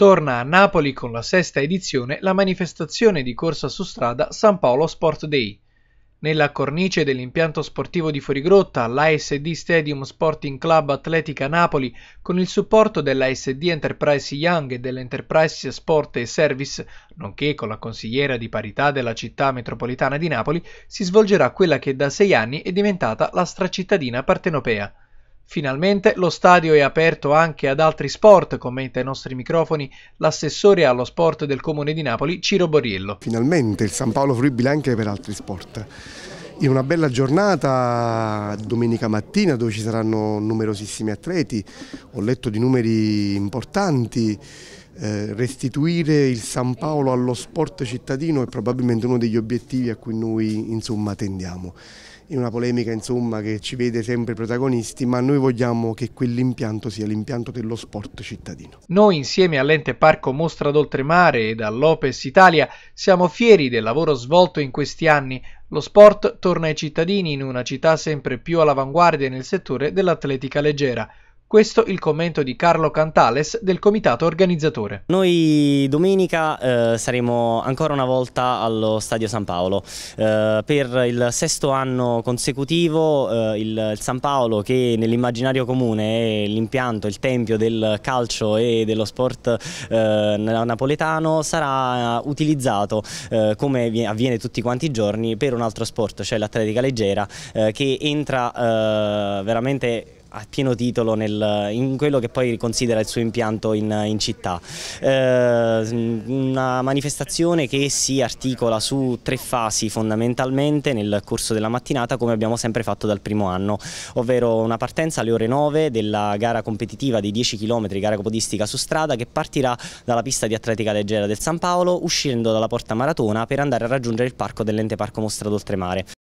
Torna a Napoli con la sesta edizione la manifestazione di corsa su strada San Paolo Sport Day. Nella cornice dell'impianto sportivo di Fuorigrotta, l'ASD Stadium Sporting Club Atletica Napoli, con il supporto dell'ASD Enterprise Young e dell'Enterprise Sport e Service, nonché con la consigliera di parità della città metropolitana di Napoli, si svolgerà quella che da sei anni è diventata la stracittadina partenopea. Finalmente lo stadio è aperto anche ad altri sport, commenta ai nostri microfoni l'assessore allo sport del Comune di Napoli, Ciro Boriello. Finalmente il San Paolo fruibile anche per altri sport. In una bella giornata domenica mattina dove ci saranno numerosissimi atleti, ho letto di numeri importanti, eh, restituire il San Paolo allo sport cittadino è probabilmente uno degli obiettivi a cui noi insomma, tendiamo. È una polemica insomma, che ci vede sempre protagonisti, ma noi vogliamo che quell'impianto sia l'impianto dello sport cittadino. Noi insieme all'ente Parco Mostra d'Oltremare e a Lopes Italia siamo fieri del lavoro svolto in questi anni. Lo sport torna ai cittadini in una città sempre più all'avanguardia nel settore dell'atletica leggera. Questo il commento di Carlo Cantales del comitato organizzatore. Noi domenica eh, saremo ancora una volta allo Stadio San Paolo. Eh, per il sesto anno consecutivo eh, il, il, San Paolo che nell'immaginario comune è l'impianto, il tempio del calcio e dello sport eh, napoletano sarà utilizzato eh, come avviene tutti quanti i giorni per un altro sport, cioè l'atletica leggera eh, che entra veramente a pieno titolo nel, in quello che poi considera il suo impianto in, in città. Eh, una manifestazione che si articola su tre fasi fondamentalmente nel corso della mattinata come abbiamo sempre fatto dal primo anno, ovvero una partenza alle ore 9 della gara competitiva di 10 km, gara copodistica su strada che partirà dalla pista di atletica leggera del San Paolo uscendo dalla porta Maratona per andare a raggiungere il parco dell'ente parco mostrato oltremare.